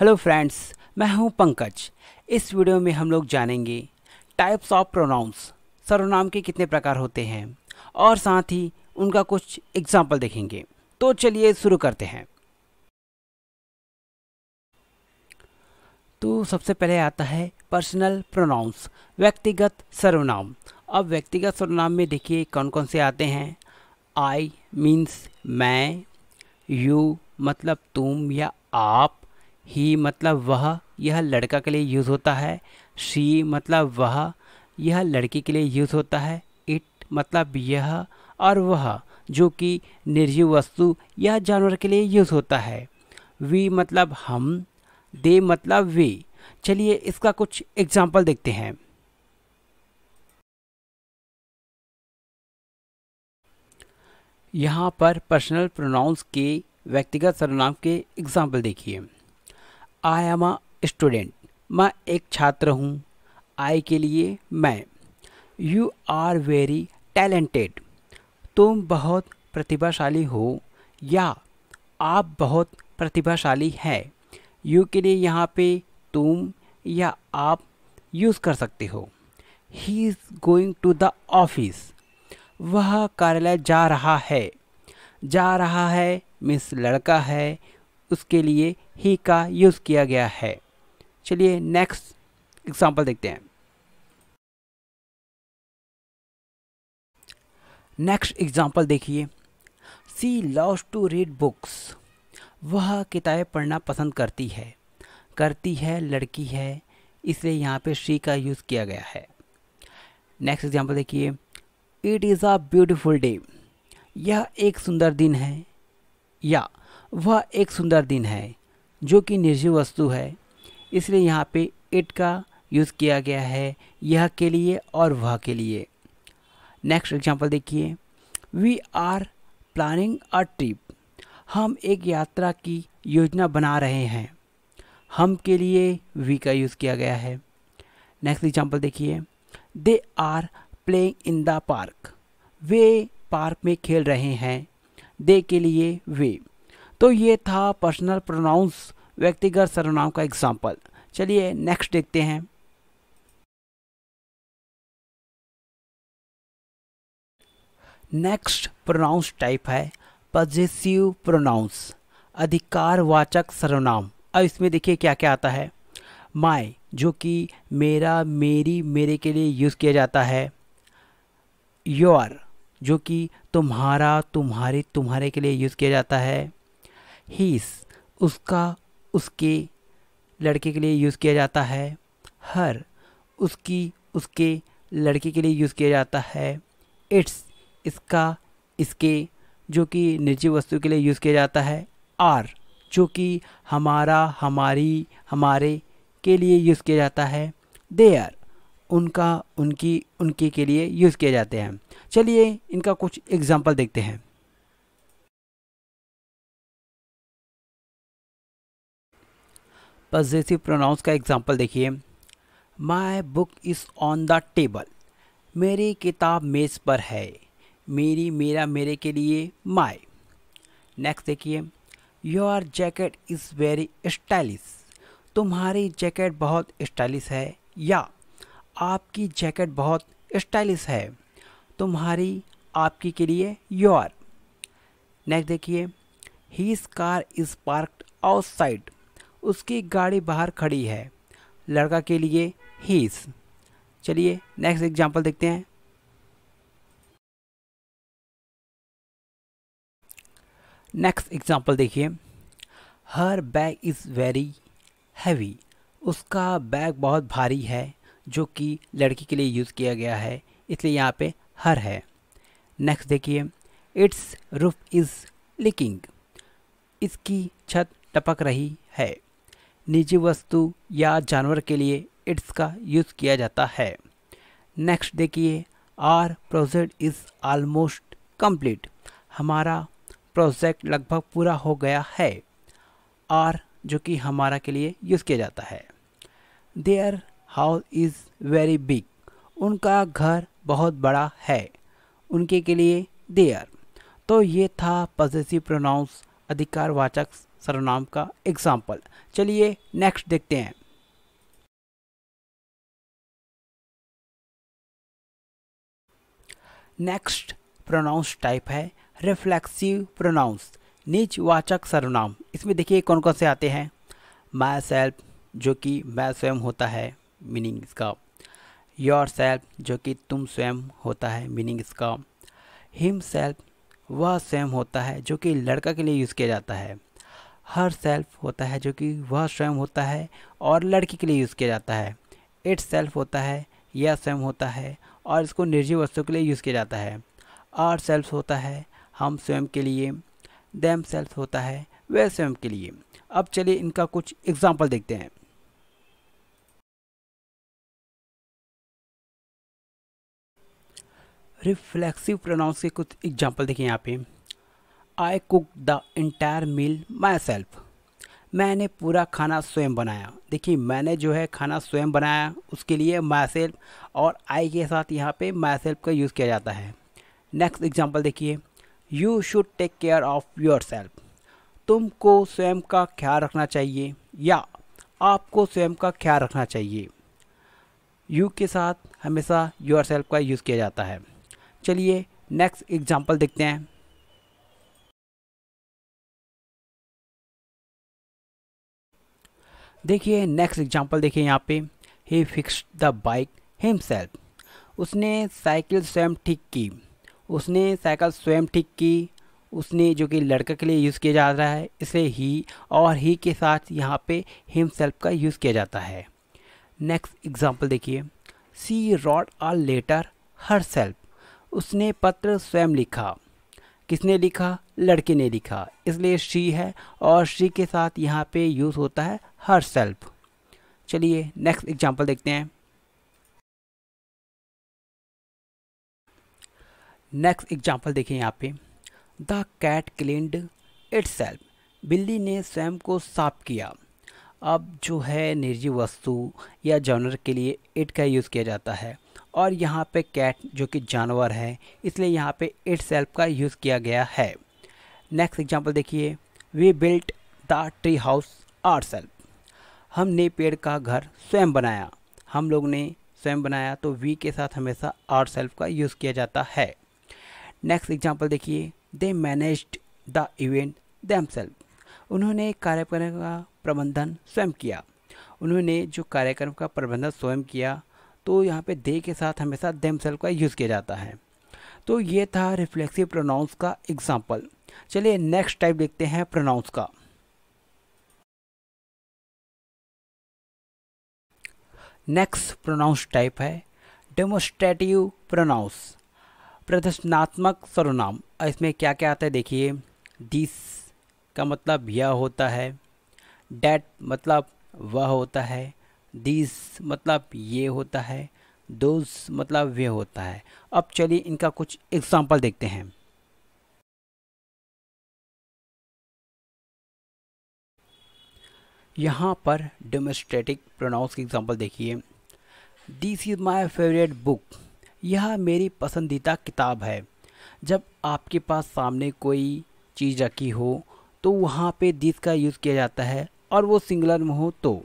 hello friends मैं हूं पंकज इस वीडियो में हम लोग जानेंगे टाइप्स ऑफ प्रोनाउंस सर्वनाम के कितने प्रकार होते हैं और साथ ही उनका कुछ एग्जाम्पल देखेंगे तो चलिए शुरू करते हैं तो सबसे पहले आता है पर्सनल प्रोनाउंस व्यक्तिगत सर्वनाम अब व्यक्तिगत सर्वनाम में देखिए कौन कौन से आते हैं आई मीन्स मैं यू मतलब तुम या आप ही मतलब वह यह लड़का के लिए यूज़ होता है शी मतलब वह यह लड़की के लिए यूज़ होता है इट मतलब यह और वह जो कि निर्जीव वस्तु या जानवर के लिए यूज़ होता है वी मतलब हम दे मतलब वे चलिए इसका कुछ एग्जाम्पल देखते हैं यहाँ पर पर्सनल प्रोनाउंस के व्यक्तिगत सर्वनाम के एग्जाम्पल देखिए आई एम अ स्टूडेंट मैं एक छात्र हूँ आई के लिए मैं यू आर वेरी टैलेंटेड तुम बहुत प्रतिभाशाली हो या आप बहुत प्रतिभाशाली हैं यू के लिए यहाँ पे तुम या आप यूज़ कर सकते हो he is going to the office वह कार्यालय जा रहा है जा रहा है मिस लड़का है उसके लिए ही का यूज़ किया गया है चलिए नेक्स्ट एग्जाम्पल देखते हैं नेक्स्ट एग्जाम्पल देखिए she loves to read books वह किताबें पढ़ना पसंद करती है करती है लड़की है इसलिए यहाँ पे शी का यूज़ किया गया है नेक्स्ट एग्जाम्पल देखिए it is a beautiful day यह एक सुंदर दिन है या वह एक सुंदर दिन है जो कि निर्जीव वस्तु है इसलिए यहाँ पे इट का यूज़ किया गया है यह के लिए और वह के लिए नेक्स्ट एग्जाम्पल देखिए we are planning a trip हम एक यात्रा की योजना बना रहे हैं हम के लिए वी का यूज़ किया गया है नेक्स्ट एग्जाम्पल देखिए they are playing in the park वे पार्क में खेल रहे हैं दे के लिए वे तो ये था पर्सनल प्रोनाउंस व्यक्तिगत सर्वनाम का एग्जाम्पल चलिए नेक्स्ट देखते हैं नेक्स्ट प्रोनाउंस टाइप है पजेसिव प्रोनाउंस वाचक सर्वनाम अब इसमें देखिए क्या क्या आता है माय जो कि मेरा मेरी मेरे के लिए यूज़ किया जाता है योर जो कि तुम्हारा तुम्हारे तुम्हारे के लिए यूज़ किया जाता है हीस उसका उसके लड़के के लिए यूज़ किया जाता है हर उसकी उसके लड़के के लिए यूज़ किया जाता है इट्स इसका इसके जो कि निजी वस्तु के लिए यूज़ किया जाता है आर जो कि हमारा हमारी हमारे के लिए यूज़ किया जाता है देयर उनका उनकी उनके के लिए यूज़ किए जाते हैं चलिए इनका कुछ एग्जाम्पल देखते हैं पजेसिव प्रोनाउंस का एग्जाम्पल देखिए my book is on the table मेरी किताब मेज़ पर है मेरी मेरा मेरे के लिए माई नेक्स्ट देखिए your jacket is very stylish तुम्हारी जैकेट बहुत स्टाइलिश है या आपकी जैकेट बहुत स्टाइलिश है तुम्हारी आपकी के लिए योर नेक्स्ट देखिए his car is parked outside उसकी गाड़ी बाहर खड़ी है लड़का के लिए हीस चलिए नेक्स्ट एग्जाम्पल देखते हैं नेक्स्ट एग्जाम्पल देखिए her bag is very heavy उसका बैग बहुत भारी है जो कि लड़की के लिए यूज़ किया गया है इसलिए यहाँ पे हर है नेक्स्ट देखिए इट्स रूफ इज़ लिकिंग इसकी छत टपक रही है निजी वस्तु या जानवर के लिए इट्स का यूज़ किया जाता है नेक्स्ट देखिए our project is almost complete हमारा प्रोजेक्ट लगभग पूरा हो गया है आर जो कि हमारा के लिए यूज़ किया जाता है their house is very big उनका घर बहुत बड़ा है उनके के लिए देयर तो ये था पजेसिव प्रोनाउंस अधिकारवाचक सर्वनाम का एग्जाम्पल चलिए नेक्स्ट देखते हैं नेक्स्ट प्रोनाउंस टाइप है रिफ्लेक्सिव प्रोनाउंस वाचक सर्वनाम इसमें देखिए कौन कौन से आते हैं माय सेल्फ जो कि मैं स्वयं होता है मीनिंग इसका योर सेल्फ जो कि तुम स्वयं होता है मीनिंग इसका हिम सेल्फ वह स्वयं होता है जो कि लड़का के लिए यूज़ किया जाता है हर सेल्फ होता है जो कि वह स्वयं होता है और लड़की के लिए यूज़ किया जाता है इट सेल्फ होता है यह स्वयं होता है और इसको निर्जीव वस्तु के लिए यूज़ किया जाता है आर सेल्फ होता है हम स्वयं के लिए दैम सेल्फ होता है वह स्वयं के लिए अब चलिए इनका कुछ एग्जाम्पल देखते हैं रिफ्लेक्सिव प्रोनाउंस के कुछ एग्जाम्पल देखें यहाँ पे I cook the entire meal myself मैंने पूरा खाना स्वयं बनाया देखिए मैंने जो है खाना स्वयं बनाया उसके लिए माई सेल्फ और आई के साथ यहाँ पे माई सेल्फ का यूज़ किया जाता है नेक्स्ट एग्जांपल देखिए you should take care of yourself तुमको स्वयं का ख्याल रखना चाहिए या आपको स्वयं का ख्याल रखना चाहिए यू के साथ हमेशा योर सेल्फ का यूज़ किया जाता है चलिए नेक्स्ट एग्जाम्पल देखते हैं देखिए नेक्स्ट एग्जाम्पल देखिए यहाँ पे he fix the bike himself उसने साइकिल स्वयं ठीक की उसने साइकिल स्वयं ठीक की उसने जो कि लड़का के लिए यूज़ किया जा रहा है इसे ही और ही के साथ यहाँ पे हिमसेल्फ का यूज़ किया जाता है नेक्स्ट एग्जाम्पल देखिए she wrote a letter herself उसने पत्र स्वयं लिखा किसने लिखा लड़के ने लिखा इसलिए शी है और शी के साथ यहाँ पे यूज़ होता है हर सेल्फ चलिए नेक्स्ट एग्जाम्पल देखते हैं नेक्स्ट एग्जाम्पल देखिए यहाँ पे the cat cleaned itself बिल्ली ने स्वयं को साफ किया अब जो है निर्जीव वस्तु या जानवर के लिए इट का यूज़ किया जाता है और यहाँ पे कैट जो कि जानवर है इसलिए यहाँ पे इट सेल्फ का यूज़ किया गया है नेक्स्ट एग्जांपल देखिए we built the tree house our self हमने पेड़ का घर स्वयं बनाया हम लोग ने स्वयं बनाया तो वी के साथ हमेशा आर सेल्फ का यूज़ किया जाता है नेक्स्ट एग्जाम्पल देखिए they manage the event them self उन्होंने कार्यक्रम का प्रबंधन स्वयं किया उन्होंने जो कार्यक्रम का प्रबंधन स्वयं किया तो यहाँ पे दे के साथ हमेशा दैम सेल्फ का यूज़ किया जाता है तो ये था रिफ्लेक्सिव प्रोनाउंस का एग्जाम्पल चलिए नेक्स्ट टाइप देखते हैं प्रोनाउंस का नेक्स्ट प्रोनाउंस टाइप है डेमोस्ट्रेटिव प्रोनाउंस प्रदर्शनात्मक सर्वनाम इसमें क्या क्या आता है देखिए दिस का मतलब यह होता है डैट मतलब वह होता है दिस मतलब ये होता है दोज मतलब वे होता है अब चलिए इनका कुछ एग्जाम्पल देखते हैं यहाँ पर डेमोस्ट्रेटिक प्रोनाउंस की एग्जांपल देखिए this is my favourite book यह मेरी पसंदीदा किताब है जब आपके पास सामने कोई चीज़ रखी हो तो वहाँ पे दिस का यूज़ किया जाता है और वो सिंगलर में हो तो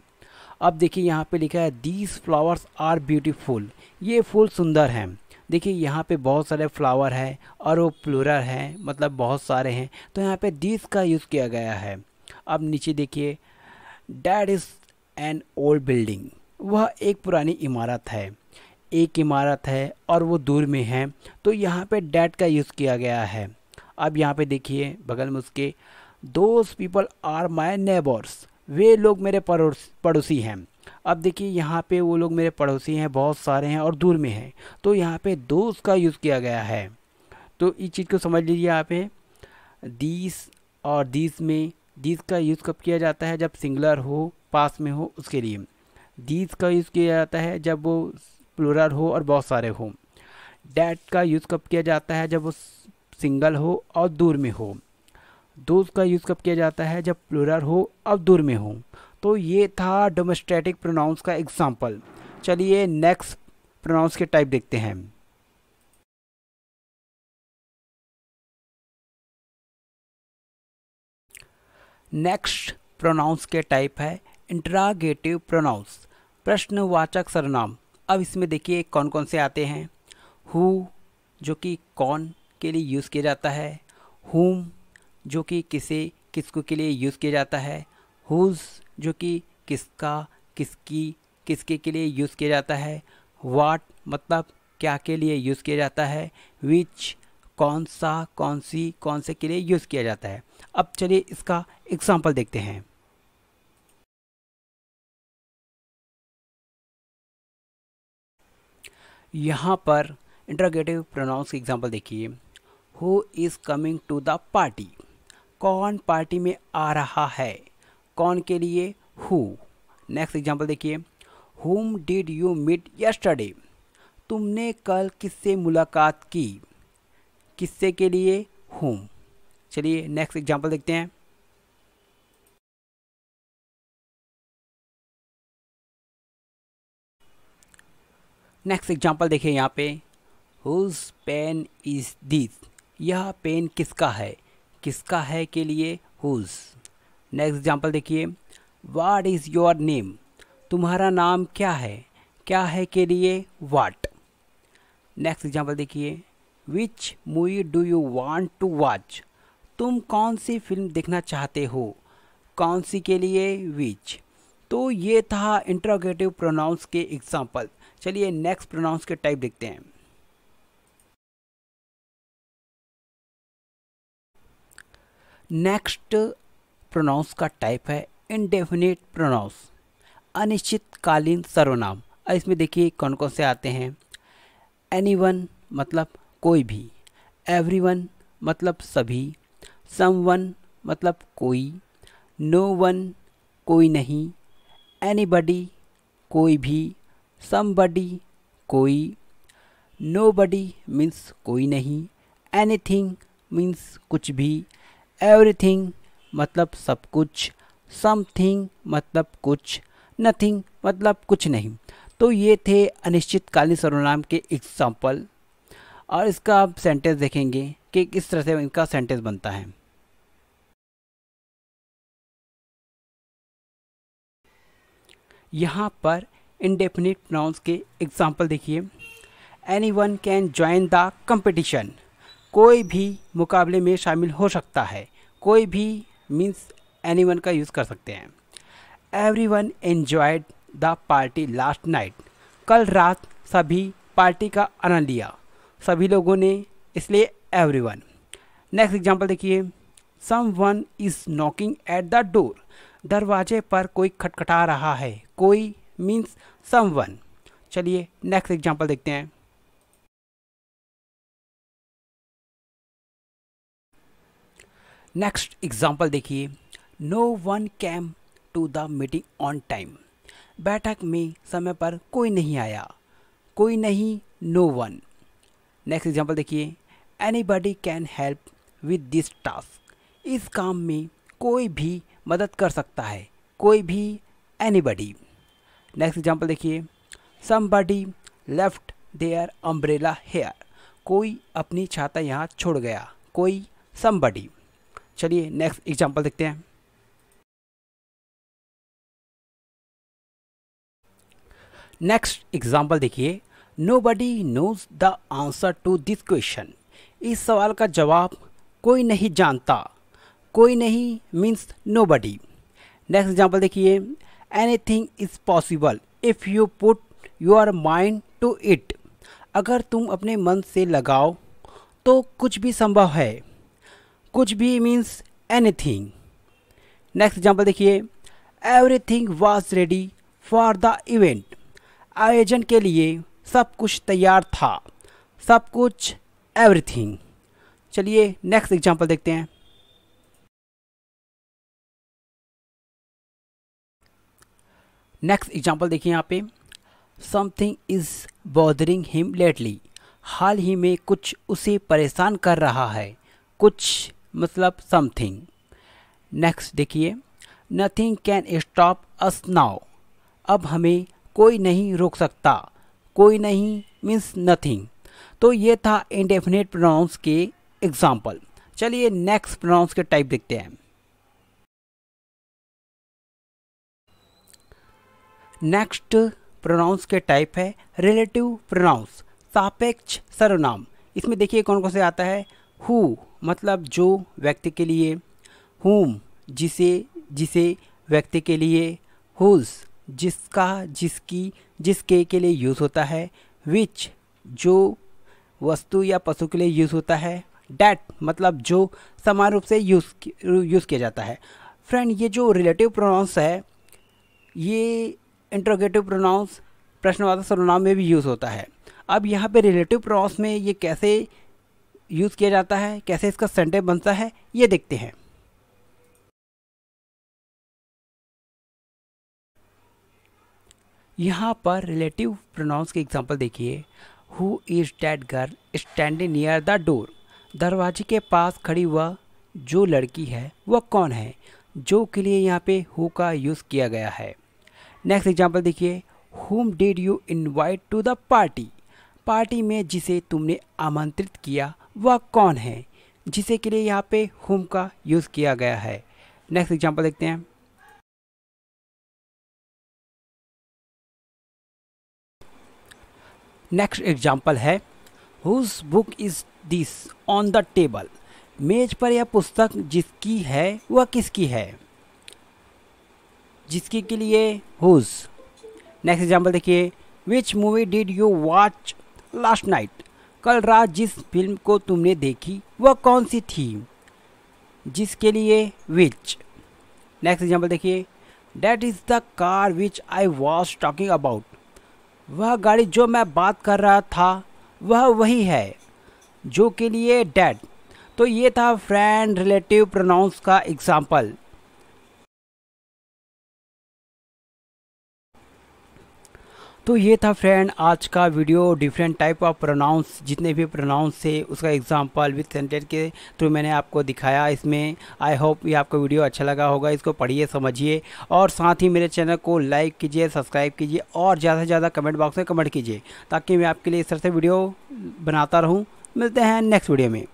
अब देखिए यहाँ पे लिखा है दिस फ्लावर्स आर ब्यूटीफुल ये फूल सुंदर हैं देखिए यहाँ पे बहुत सारे फ्लावर हैं और वो प्लूरल हैं मतलब बहुत सारे हैं तो यहाँ पे दिस का यूज़ किया गया है अब नीचे देखिए that is an old building वह एक पुरानी इमारत है एक इमारत है और वो दूर में है तो यहाँ पे डैट का यूज़ किया गया है अब यहाँ पे देखिए बगल में उसके those people are my neighbours वे लोग मेरे पड़ोस पड़ोसी हैं अब देखिए यहाँ पे वो लोग मेरे पड़ोसी हैं बहुत सारे हैं और दूर में हैं तो यहाँ पे दोस्त का यूज़ किया गया है तो इस चीज़ को समझ लीजिए यहाँ पे दीस और दीस में दीज का यूज़ कब किया जाता है जब सिंगुलर हो पास में हो उसके लिए दीज का यूज़ किया जाता है जब वो प्लूरल हो और बहुत सारे हो डैट का यूज़ कब किया जाता है जब वो सिंगल हो और दूर में हो दोज का यूज़ कब किया जाता है जब प्लूरल हो और दूर में हो तो ये था डोमेस्टेटिक प्रोनाउंस का एग्ज़ाम्पल चलिए नेक्स्ट प्रोनाउंस के टाइप देखते हैं नेक्स्ट प्रोनाउंस के टाइप है इंट्रागेटिव प्रोनाउंस प्रश्नवाचक सरनाम अब इसमें देखिए कौन कौन से आते हैं हु जो कि कौन के लिए यूज़ किया जाता है हुम जो कि किसे किसको के लिए यूज़ किया जाता है हुज जो कि किसका किसकी किसके के लिए यूज़ किया जाता है वाट मतलब क्या के लिए यूज़ किया जाता है विच कौन सा कौन सी कौन से के लिए यूज़ किया जाता है अब चलिए इसका एग्जाम्पल देखते हैं यहाँ पर इंटरगेटिव प्रोनाउंस की एग्जाम्पल देखिए who is coming to the party कौन पार्टी में आ रहा है कौन के लिए हु नेक्स्ट एग्जाम्पल देखिए हुम डिड यू मीट यस्टरडे तुमने कल किससे मुलाकात की किससे के लिए होम चलिए नेक्स्ट एग्जाम्पल देखते हैं नेक्स्ट एग्जाम्पल देखिए यहाँ पे हुज पेन इज़ दिस यह पेन किसका है किसका है के लिए हुज नेक्स्ट एग्जाम्पल देखिए वाट इज़ योर नेम तुम्हारा नाम क्या है क्या है के लिए वाट नेक्स्ट एग्जाम्पल देखिए which movie do you want to watch तुम कौन सी फिल्म देखना चाहते हो कौन सी के लिए विच तो ये था इंट्रोगेटिव प्रोनाउंस के एग्जाम्पल चलिए नेक्स्ट प्रोनाउंस के टाइप देखते हैं नेक्स्ट प्रोनाउंस का टाइप है इनडेफिनेट प्रोनाउंस अनिश्चितकालीन सर्वनाम इसमें देखिए कौन कौन से आते हैं एनी वन मतलब कोई भी एवरीवन मतलब सभी समवन मतलब कोई नो वन कोई नहीं एनीबडी कोई भी समबडी कोई नो बडी मीन्स कोई नहीं एनीथिंग मीन्स कुछ भी एवरीथिंग मतलब सब कुछ समथिंग मतलब कुछ नथिंग मतलब कुछ नहीं तो ये थे अनिश्चितकालीन सर्वनाम के एग्जाम्पल और इसका आप सेंटेंस देखेंगे कि किस तरह से इनका सेंटेंस बनता है यहाँ पर इनडेफिनिट प्रोनाउंस के एग्जाम्पल देखिए anyone can join the competition कोई भी मुकाबले में शामिल हो सकता है कोई भी मीन्स एनी वन का यूज़ कर सकते हैं everyone enjoyed the party last night कल रात सभी पार्टी का आनंद लिया सभी लोगों ने इसलिए एवरी वन नेक्स्ट एग्जाम्पल देखिए someone is knocking at the door दरवाजे पर कोई खटखटा रहा है कोई मीन्स सम वन चलिए नेक्स्ट एग्जाम्पल देखते हैं नेक्स्ट एग्जाम्पल देखिए no one came to the meeting on time बैठक में समय पर कोई नहीं आया कोई नहीं no no one next example देखिए anybody can help with this task इस काम में कोई भी मदद कर सकता है कोई भी एनी बडी नेक्स्ट एग्जाम्पल देखिए somebody left their umbrella here कोई अपनी छाता यहाँ छोड़ गया कोई समबडी चलिए नेक्स्ट एग्जाम्पल देखते हैं नेक्स्ट एग्जाम्पल देखिए nobody knows the answer to this question इस सवाल का जवाब कोई नहीं जानता कोई नहीं मीन्स नोबडी नेक्स्ट एग्जाम्पल देखिए anything is possible if you put your mind to it अगर तुम अपने मन से लगाओ तो कुछ भी संभव है कुछ भी मीन्स एनीथिंग नेक्स्ट एग्जाम्पल देखिए everything was ready for the event आयोजन के लिए सब कुछ तैयार था सब कुछ एवरीथिंग चलिए नेक्स्ट एग्जांपल देखते हैं नेक्स्ट एग्जांपल देखिए यहाँ पे something is bothering him lately हाल ही में कुछ उसे परेशान कर रहा है कुछ मतलब समथिंग नेक्स्ट देखिए nothing can stop us now अब हमें कोई नहीं रोक सकता कोई नहीं मीन्स नथिंग तो ये था इंडेफिनेट प्रोनाउंस के एग्जाम्पल चलिए नेक्स्ट प्रोनाउंस के टाइप देखते हैं नेक्स्ट प्रोनाउंस के टाइप है रिलेटिव प्रोनाउंस सापेक्ष सर्वनाम इसमें देखिए कौन कौन से आता है हु मतलब जो व्यक्ति के लिए हुम जिसे जिसे व्यक्ति के लिए हुज जिसका जिसकी जिसके के लिए यूज़ होता है विच जो वस्तु या पशु के लिए यूज़ होता है डैट मतलब जो समान रूप से यूज़ यूज़ किया जाता है फ्रेंड ये जो रिलेटिव प्रोनाउंस है ये इंट्रोगेटिव प्रोनाउंस प्रश्नवाचक सर्वनाम में भी यूज़ होता है अब यहाँ पे रिलेटिव प्रोनाउंस में ये कैसे यूज़ किया जाता है कैसे इसका सेंटेंस बनता है ये देखते हैं यहाँ पर रिलेटिव प्रोनाउंस के एग्जाम्पल देखिए who is that girl standing near the door दरवाजे के पास खड़ी हुआ जो लड़की है वह कौन है जो के लिए यहाँ पे हु का यूज़ किया गया है नेक्स्ट एग्जाम्पल देखिए whom did you invite to the party party में जिसे तुमने आमंत्रित किया वह कौन है जिसे के लिए यहाँ पे होम का यूज़ किया गया है नेक्स्ट एग्जाम्पल देखते हैं नेक्स्ट एग्जाम्पल है whose book is this on the table मेज पर यह पुस्तक जिसकी है वह किसकी है जिसकी के लिए हुज नेक्स्ट एग्जाम्पल देखिए which movie did you watch last night कल रात जिस फिल्म को तुमने देखी वह कौन सी थी जिसके लिए विच नेक्स्ट एग्जाम्पल देखिए that is the car which I was talking about वह गाड़ी जो मैं बात कर रहा था वह वही है जो के लिए डैड तो ये था फ्रेंड रिलेटिव प्रोनाउंस का एग्ज़ाम्पल तो ये था फ्रेंड आज का video different type of pronouns जितने भी प्रोनाउंस थे उसका एग्जांपल विथ सेंटेंस के थ्रू मैंने आपको दिखाया इसमें आई होप ये आपको वीडियो अच्छा लगा होगा इसको पढ़िए समझिए और साथ ही मेरे चैनल को लाइक कीजिए सब्सक्राइब कीजिए और ज़्यादा से ज़्यादा कमेंट बॉक्स में कमेंट कीजिए ताकि मैं आपके लिए इस तरह से वीडियो बनाता रहूँ मिलते हैं नेक्स्ट वीडियो में